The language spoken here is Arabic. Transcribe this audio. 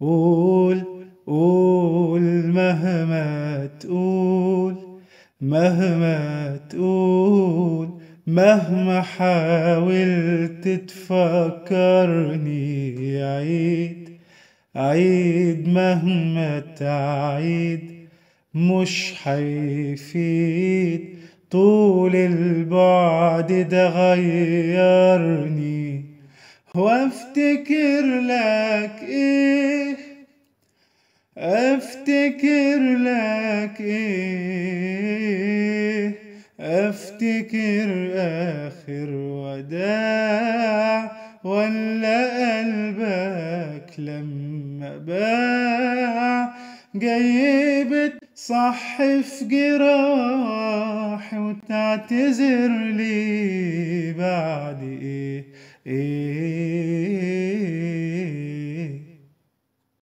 قول قول مهما تقول مهما تقول مهما حاولت تفكرني عيد عيد مهما تعيد مش حيفيد طول البعد ده غيرني وافتكر لك ايه افتكر لك ايه افتكر اخر وداع ولا قلبك لما باع جايبت صح في جراحي وتعتذر لي بعد ايه ايه